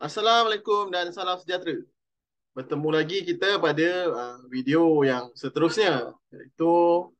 Assalamualaikum dan salam sejahtera. Bertemu lagi kita pada uh, video yang seterusnya iaitu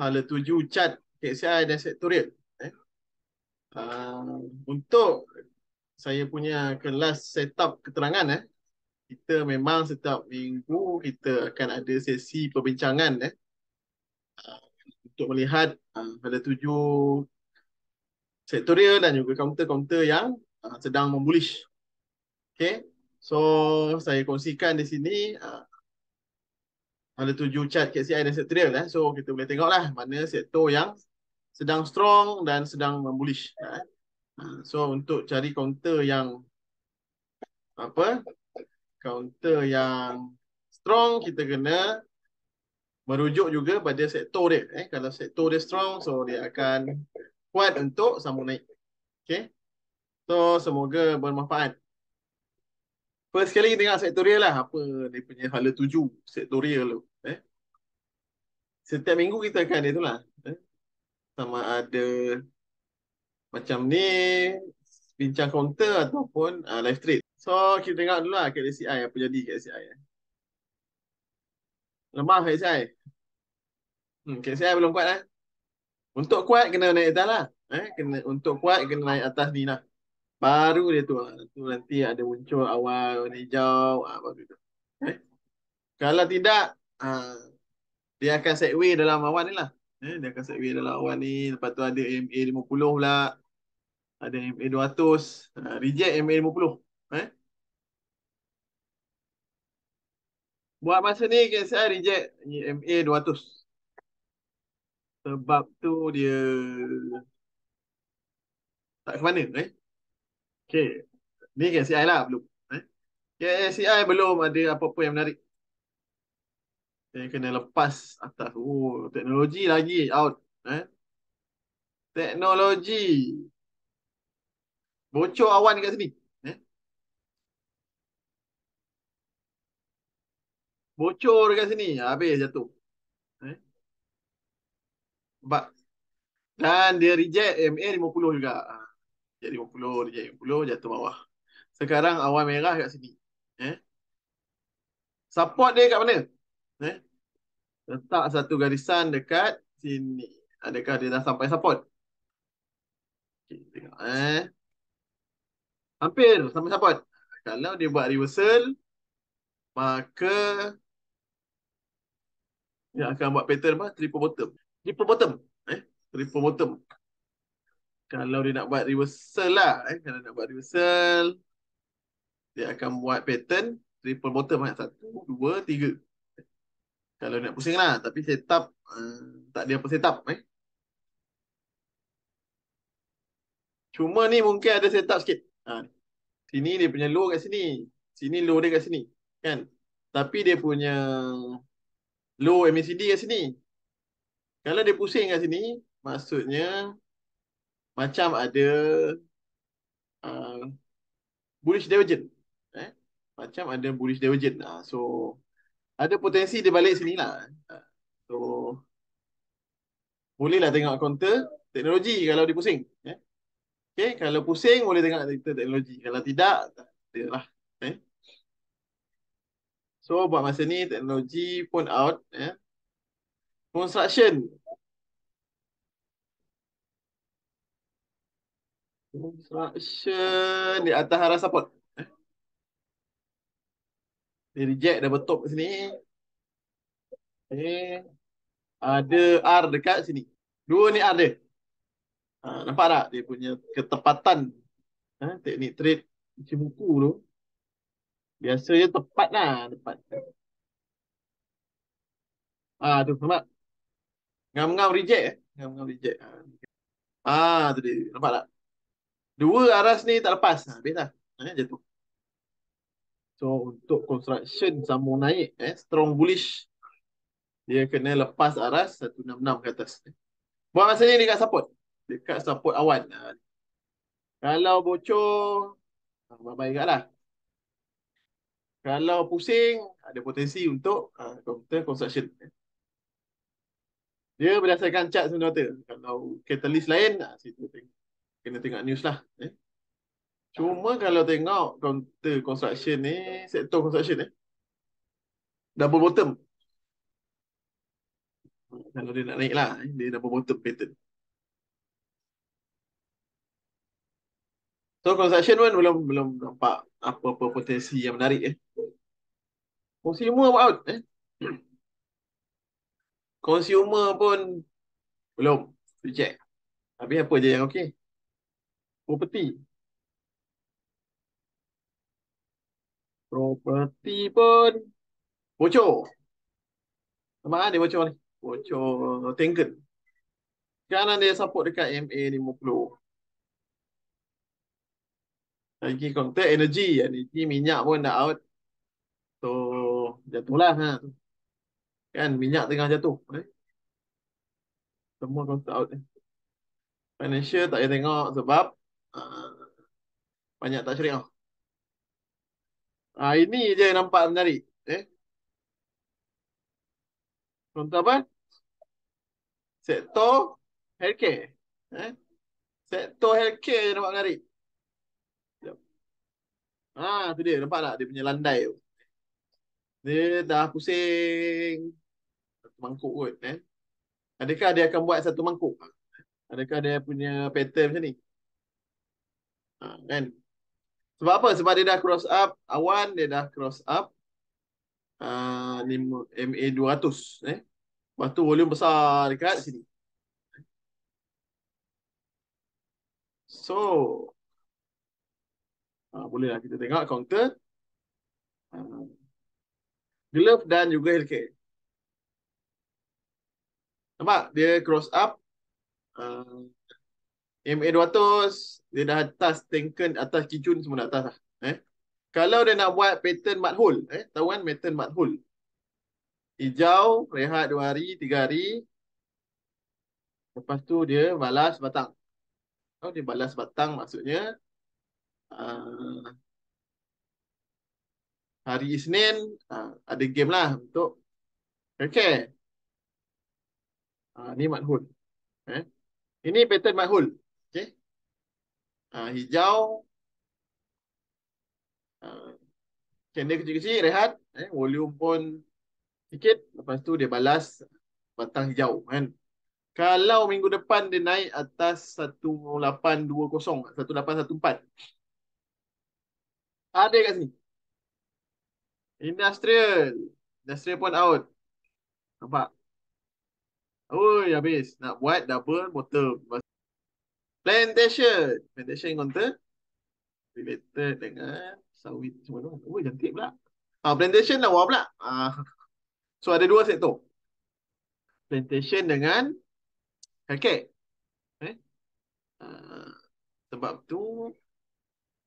hala tuju cat KSI dan sektorial. Eh. Uh, untuk saya punya kelas setup keterangan eh kita memang setiap minggu kita akan ada sesi perbincangan eh uh, untuk melihat pada tuju sektorial dan juga kaunter-kaunter yang sedang membullish Okay. So, saya kongsikan di sini. Ah, ada tujuh chart KCI dan sectorial. Eh. So, kita boleh tengoklah mana sektor yang sedang strong dan sedang bullish. Eh. Ah, so, untuk cari counter yang apa? Counter yang strong, kita kena merujuk juga pada sektor dia. Eh. Kalau sektor dia strong, so dia akan kuat untuk sambung naik. Okay. So, semoga bermanfaat. First sekali tengok sektorial lah apa dia punya hala tuju sektorial tu. Eh? Setiap minggu kita akan dia tu lah. Eh? Sama ada macam ni, bincang counter ataupun uh, live trade. So kita tengok dulu lah kat DCI apa jadi kat DCI. Eh? Lemah kat DCI. Hmm, kat DCI belum kuat lah. Eh? Untuk kuat kena naik atas lah. Eh? Kena, untuk kuat kena naik atas ni lah baru dia tu ah, tu nanti ada muncul awal warna hijau ah baru tu eh? kalau tidak ah dia akan segway dalam awal ni lah eh? dia akan segway dalam awal ni lepas tu ada MA 50 pula ada MA 200 ah, reject MA 50 eh buat masa ni KSI reject MA 200 sebab tu dia tak ke mana eh Okay. Ni kan KSI lah belum. Eh? KSI belum ada apa-apa yang menarik. Yang kena lepas atas. Oh, teknologi lagi out. Eh? Teknologi. Bocor awan kat sini. Eh? Bocor kat sini. Habis jatuh. Eh? But, dan dia reject MA50 juga. Ha. Jadi 50, jadi 50, jatuh bawah. Sekarang awal merah kat sini. Eh? Support dia kat mana? Eh? Letak satu garisan dekat sini. Adakah dia dah sampai support? Okay, tengok eh. Hampir sampai support. Kalau dia buat reversal, maka dia akan buat pattern apa? Triple bottom. Triple bottom. Eh? Triple bottom kalau dia nak buat reversal lah eh kalau nak buat reversal dia akan buat pattern triple bottom banyak lah. satu dua tiga kalau nak pusing lah tapi setup uh, tak dia apa setup eh cuma ni mungkin ada setup sikit ha. sini dia punya low kat sini sini low dia kat sini kan tapi dia punya low MACD kat sini kalau dia pusing kat sini maksudnya macam ada uh, bullish divergent eh macam ada bullish divergent uh, so ada potensi di balik sini lah ah, so bolehlah tengok counter teknologi kalau dipusing eh okay, kalau pusing boleh tengok counter teknologi kalau tidak takdahlah eh so buat masa ni teknologi pun out eh construction Instruction di atas arah support. Dia reject dah betul kat sini. Okay. Ada R dekat sini. Dua ni R dia. Ha, nampak tak dia punya ketepatan. Ha, teknik trade macam buku tu. Biasanya tepat lah. Tepat. Ah ha, tu nampak. Ngam-ngam reject. Ngam-ngam reject. Ah ha, tu dia. Nampak tak? dua aras ni tak lepas ha, habis dah eh, ha, jatuh so untuk construction sambung naik eh strong bullish dia kena lepas aras 166 ke atas buat masa ni dekat support dekat support awan ha. kalau bocor bye-bye kat lah kalau pusing ada potensi untuk komputer uh, construction dia berdasarkan chart sebenarnya kalau catalyst lain uh, situ tengok kena tengok news lah. Eh? Cuma kalau tengok counter construction ni, sektor construction ni, eh? double bottom. Kalau dia nak naik lah, eh? dia double bottom pattern. So construction pun belum belum nampak apa-apa potensi yang menarik. Eh? Consumer apa out? Eh? Consumer pun belum reject. Tapi apa je yang okey? property. Property pun bocor. Sama kan bocor ni? Bocor tangle. Sekarang dia support dekat MA 50. Lagi contact energy. Energy minyak pun dah out. So jatuh lah. Ha. Kan minyak tengah jatuh. Eh? Semua contact out. Eh. Financial tak payah tengok sebab Ah. banyak tak syirik. Ah ini je yang nampak menarik, eh. Contoh apa? Sektor healthcare, eh. Sektor healthcare je nampak menarik. Ah, tu dia nampak tak dia punya landai tu. Dia dah pusing satu mangkuk kot eh. Adakah dia akan buat satu mangkuk? Adakah dia punya pattern macam ni? Ha, kan? Sebab apa? Sebab dia dah cross up awan, dia dah cross up uh, ha, MA200. Eh? Lepas tu volume besar dekat sini. So, ha, bolehlah kita tengok counter. Ha, glove dan juga healthcare. Nampak? Dia cross up. Uh, ha. MA200 dia dah atas tanken atas kijun semua dah atas lah. Eh? Kalau dia nak buat pattern mud hole, eh? tahu kan pattern mud hole. Hijau, rehat 2 hari, 3 hari. Lepas tu dia balas batang. Kalau oh, dia balas batang maksudnya uh, hari Isnin uh, ada game lah untuk Okay. Uh, ah, ni mud hole. Eh? Ini pattern mud hole uh, hijau. Candle ha. uh, kecil-kecil, rehat. Eh, volume pun sikit. Lepas tu dia balas batang hijau. Kan? Kalau minggu depan dia naik atas 1820, 1814. Ada kat sini. Industrial. Industrial pun out. Nampak? Oh, habis. Nak buat double bottom. Plantation. Plantation yang encounter. Related dengan sawit semua tu. Oh, cantik pula. Ah, plantation lawa pula. Ah. So, ada dua sektor. Plantation dengan healthcare. Eh? Ah, sebab tu,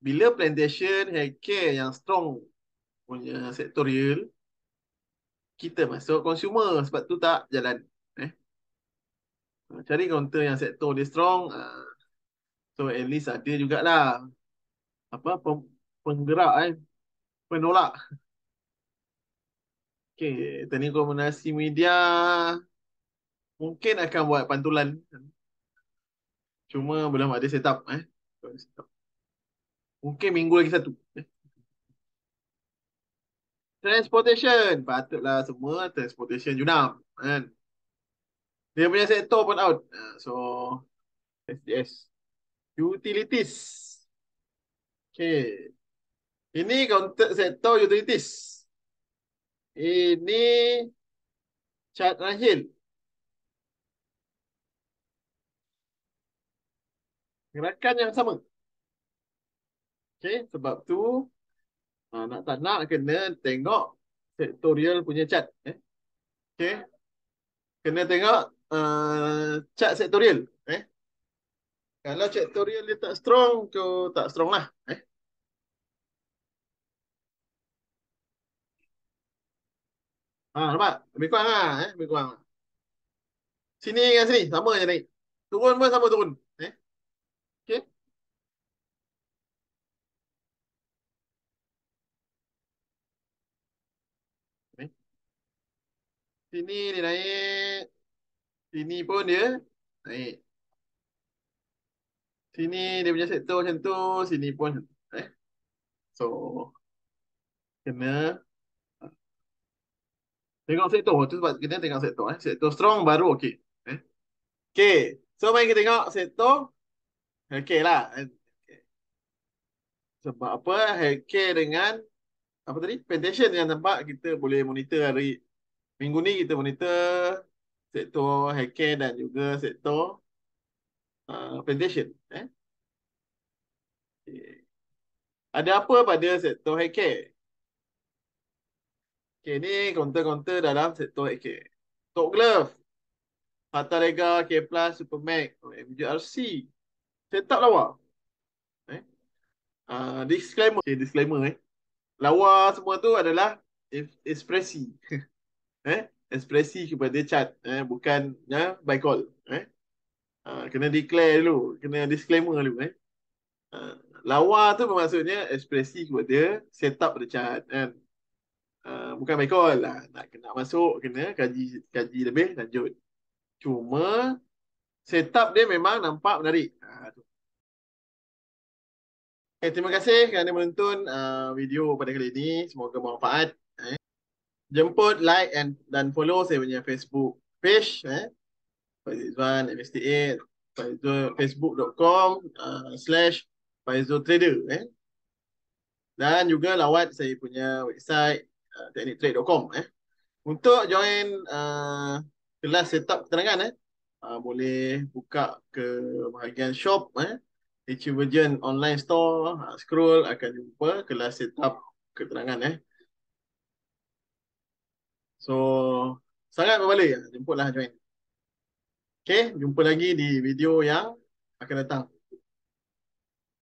bila plantation, healthcare yang strong punya sektorial, kita masuk consumer. Sebab tu tak jalan. Eh? Ah, cari counter yang sektor dia strong. Ah, So at least ada jugalah apa penggerak eh penolak. Okay, tadi komunikasi media mungkin akan buat pantulan. Cuma belum ada setup eh. Mungkin minggu lagi satu. Eh. Transportation. Patutlah semua transportation junam. Kan? Dia punya sektor pun out. Ah, so, SDS. Utilities. Okay. Ini counter sector utilities. Ini chart Rahil. Gerakan yang sama. Okay. Sebab tu ah, nak tak nak kena tengok sectorial punya chart. Eh. Okay. Kena tengok uh, chart sectorial. Eh. Kalau cek tutorial dia tak strong, kau tak strong lah. Eh? Ha, nampak? Lebih kurang lah. Eh? Lebih kurang lah. Sini dengan sini. Sama je naik. Turun pun sama turun. Eh? Okay. Okay. Eh? Sini dia naik. Sini pun dia naik sini dia punya sektor macam tu, sini pun macam tu. Eh? So, kena ah. tengok sektor. Oh, tu sebab kita tengok sektor. Eh? Sektor strong baru okey. Eh? Okay, so mari kita tengok sektor. Okay lah. Eh, sebab apa, healthcare dengan apa tadi? Plantation yang tempat kita boleh monitor hari minggu ni kita monitor sektor healthcare dan juga sektor uh, presentation. Eh? Okay. Ada apa pada sektor healthcare? Okay, ni counter-counter dalam sektor healthcare. Top Glove, Fatalega, K+, Supermac, MGRC. Set up lawa. Eh? Uh, disclaimer. Okay, disclaimer eh. Lawa semua tu adalah ekspresi. eh? Ekspresi kepada chat. Eh? Bukan eh, by call. Eh? Ha, kena declare dulu. Kena disclaimer dulu. Eh. Ha, lawa tu maksudnya ekspresi kepada setup pada chat. Kan? Ha, bukan my call. Lah. Nak, nak masuk, kena kaji kaji lebih lanjut. Cuma setup dia memang nampak menarik. Ha, tu. Okay, eh, terima kasih kerana menonton uh, video pada kali ini. Semoga bermanfaat. Eh. Jemput, like and dan follow saya punya Facebook page. Eh. Faizwan MST8 Faizul Facebook.com uh, slash Faizul Trader eh. Dan juga lawat saya punya website uh, tekniktrade.com eh. Untuk join uh, kelas setup keterangan eh. Uh, boleh buka ke bahagian shop eh. Hivergen online store uh, scroll akan jumpa kelas setup keterangan eh. So sangat berbaloi jemputlah join. Okay, jumpa lagi di video yang akan datang.